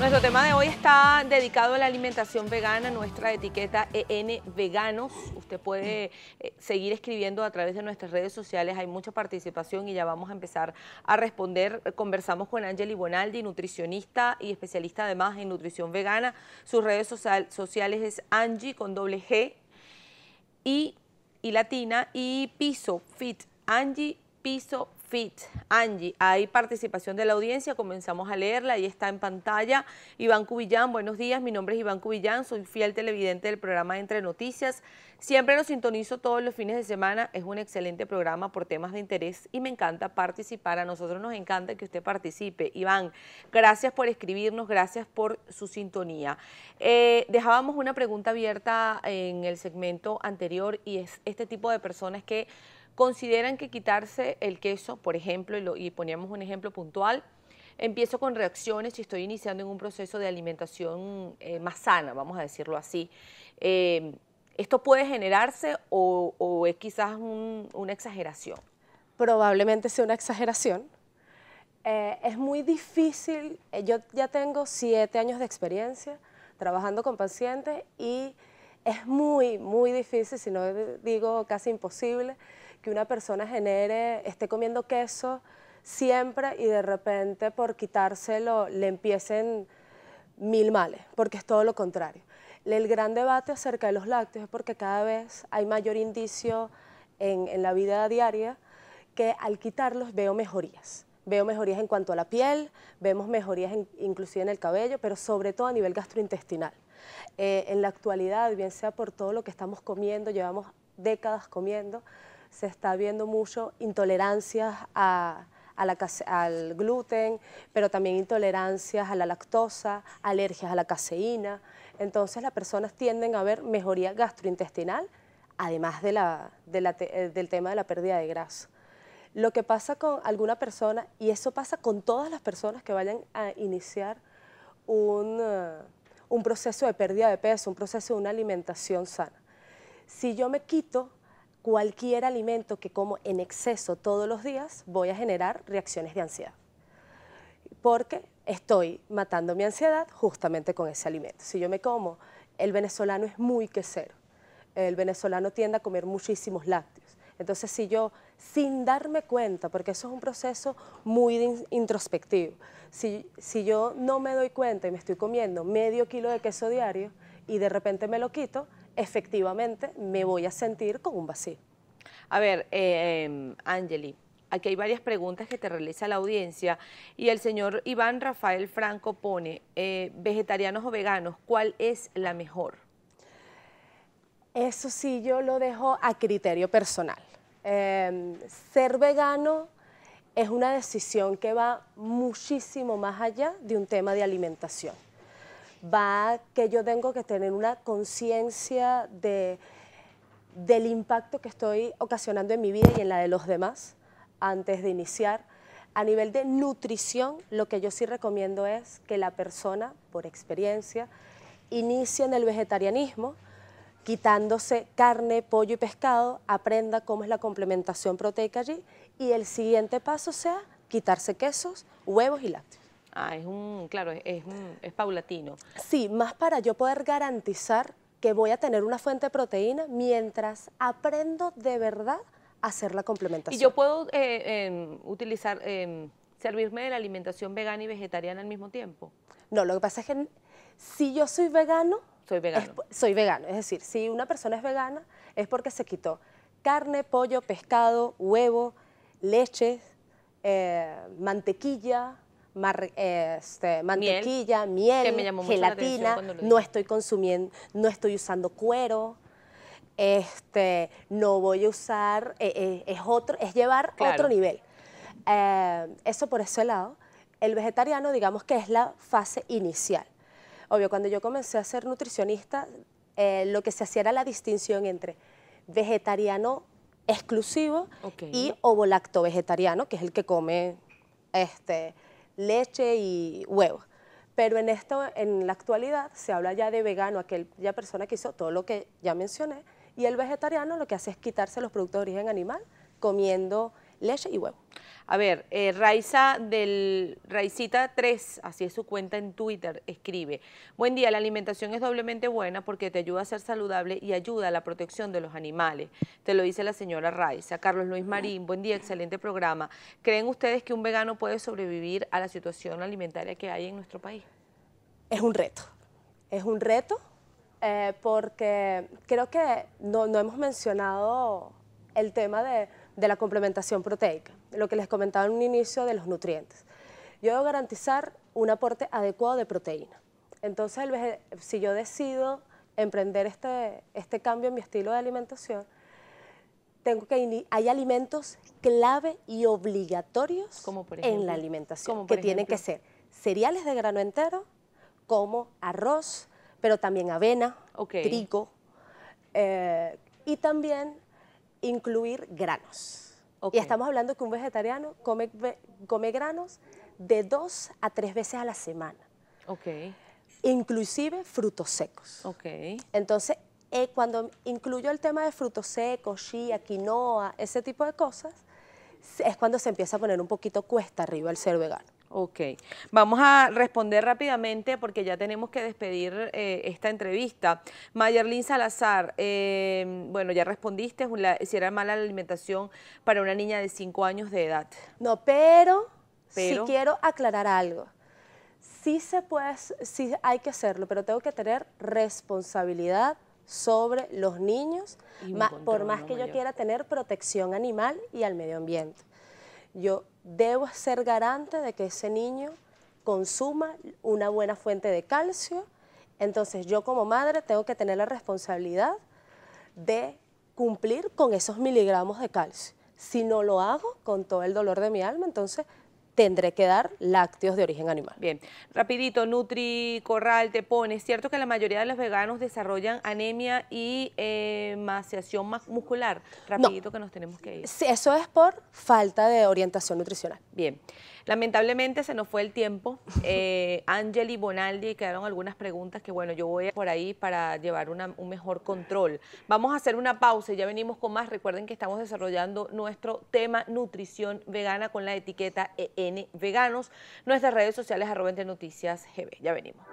Nuestro tema de hoy está dedicado a la alimentación vegana, nuestra etiqueta EN Veganos. Usted puede eh, seguir escribiendo a través de nuestras redes sociales, hay mucha participación y ya vamos a empezar a responder. Conversamos con Angeli Bonaldi, nutricionista y especialista además en nutrición vegana. Sus redes sociales es Angie con doble G y, y latina y Piso Fit, Angie Piso Fit. Angie, hay participación de la audiencia, comenzamos a leerla, ahí está en pantalla. Iván Cubillán, buenos días, mi nombre es Iván Cubillán, soy fiel televidente del programa Entre Noticias. Siempre lo sintonizo todos los fines de semana, es un excelente programa por temas de interés y me encanta participar, a nosotros nos encanta que usted participe. Iván, gracias por escribirnos, gracias por su sintonía. Eh, dejábamos una pregunta abierta en el segmento anterior y es este tipo de personas que consideran que quitarse el queso, por ejemplo, y, poníamos un ejemplo puntual, empiezo con reacciones y estoy iniciando en un proceso de alimentación eh, más sana, vamos a decirlo así. Eh, ¿Esto puede generarse o, es quizás una exageración? Probablemente sea una exageración. Eh, es muy difícil, yo ya tengo siete años de experiencia trabajando con pacientes y es muy, muy difícil, si no digo casi imposible, que una persona genere, esté comiendo queso siempre y de repente por quitárselo le empiecen mil males, porque es todo lo contrario. El gran debate acerca de los lácteos es porque cada vez hay mayor indicio en, la vida diaria que al quitarlos veo mejorías. Veo mejorías en cuanto a la piel, vemos mejorías incluso inclusive en el cabello, pero sobre todo a nivel gastrointestinal. Eh, en la actualidad, bien sea por todo lo que estamos comiendo, llevamos décadas comiendo, se está viendo mucho intolerancias al gluten, pero también intolerancias a la lactosa, alergias a la caseína. Entonces las personas tienden a ver mejoría gastrointestinal, además eh, del tema de la pérdida de grasa. Lo que pasa con alguna persona, y eso pasa con todas las personas que vayan a iniciar un, eh, un proceso de pérdida de peso, un proceso de una alimentación sana. Si yo me quito cualquier alimento que como en exceso todos los días, voy a generar reacciones de ansiedad. Porque estoy matando mi ansiedad justamente con ese alimento. Si yo me como, el venezolano es muy quesero. El venezolano tiende a comer muchísimos lácteos. Entonces, si yo, sin darme cuenta, porque eso es un proceso muy introspectivo, si, si yo no me doy cuenta y me estoy comiendo medio kilo de queso diario y de repente me lo quito, efectivamente me voy a sentir con un vacío. A ver, em, Angeli, aquí hay varias preguntas que te realiza la audiencia y el señor Iván Rafael Franco pone, eh, vegetarianos o veganos, ¿cuál es la mejor? Eso sí, yo lo dejo a criterio personal. Em, ser vegano es una decisión que va muchísimo más allá de un tema de alimentación va que yo tengo que tener una conciencia de, del impacto que estoy ocasionando en mi vida y en la de los demás antes de iniciar. A nivel de nutrición, lo que yo sí recomiendo es que la persona, por experiencia, inicie en el vegetarianismo, quitándose carne, pollo y pescado, aprenda cómo es la complementación proteica allí y el siguiente paso sea quitarse quesos, huevos y lácteos. Ah, es un, claro, es, es paulatino. Sí, más para yo poder garantizar que voy a tener una fuente de proteína mientras aprendo de verdad a hacer la complementación. Y yo puedo eh, em, utilizar, em, servirme de la alimentación vegana y vegetariana al mismo tiempo. No, lo que pasa es que si yo soy vegano, soy vegano. soy vegano, es decir, si una persona es vegana es porque se quitó carne, pollo, pescado, huevo, leche, eh, mantequilla, este, mantequilla, miel, gelatina, no estoy consumiendo, no estoy usando cuero. Este, no voy a usar, eh, eh, es otro, es llevar a otro nivel. Eh, eso por ese lado. El vegetariano, digamos que es la fase inicial. Obvio, cuando yo comencé a ser nutricionista, lo que se hacía era la distinción entre vegetariano exclusivo y ovo vegetariano, que es el que come este, leche y huevos. Pero en, esto, en la actualidad se habla ya de vegano, aquella persona que hizo todo lo que ya mencioné, y el vegetariano lo que hace es quitarse los productos de origen animal comiendo leche y huevo. A ver, eh, Raiza del Raicita 3, así es su cuenta en Twitter, escribe, buen día, la alimentación es doblemente buena porque te ayuda a ser saludable y ayuda a la protección de los animales. Te lo dice la señora Raiza. Carlos Luis Marín, buen día, excelente programa. ¿Creen ustedes que un vegano puede sobrevivir a la situación alimentaria que hay en nuestro país? Es un reto, es un reto eh, porque creo que no, hemos mencionado el tema de la complementación proteica lo que les comentaba en un inicio de los nutrientes. Yo debo garantizar un aporte adecuado de proteína. Entonces, si yo decido emprender este, este, cambio en mi estilo de alimentación, tengo que hay alimentos clave y obligatorios en la alimentación que tienen que ser cereales de grano entero, como arroz, pero también avena, trigo, eh, y también incluir granos. Y estamos hablando que un vegetariano come, come granos de dos a tres veces a la semana. Ok. Inclusive frutos secos. Ok. Entonces, eh, cuando incluyo el tema de frutos secos, chía, quinoa, ese tipo de cosas, es cuando se empieza a poner un poquito cuesta arriba el ser vegano. Ok, vamos a responder rápidamente porque ya tenemos que despedir eh, esta entrevista. Mayerlin Salazar, eh, bueno, ya respondiste si era mala la alimentación para una niña de 5 años de edad. No, pero, si quiero aclarar algo. Sí se puede, sí hay que hacerlo, pero tengo que tener responsabilidad sobre los niños, por más que yo quiera tener protección animal y al medio ambiente. Yo debo ser garante de que ese niño consuma una buena fuente de calcio. Entonces yo como madre tengo que tener la responsabilidad de cumplir con esos miligramos de calcio. Si no lo hago, con todo el dolor de mi alma, entonces tendré que dar lácteos de origen animal. Bien, rapidito, Nutri Corral te pone, es cierto que la mayoría de los veganos desarrollan anemia y eh, muscular. Rapidito que nos tenemos que ir. eso es por falta de orientación nutricional. Bien. Lamentablemente se nos fue el tiempo. Eh, Ángel y Bonaldi quedaron algunas preguntas que, bueno, yo voy por ahí para llevar un mejor control. Vamos a hacer una pausa y ya venimos con más. Recuerden que estamos desarrollando nuestro tema nutrición vegana con la etiqueta EN Veganos. Nuestras redes sociales arroba noticias Ya venimos.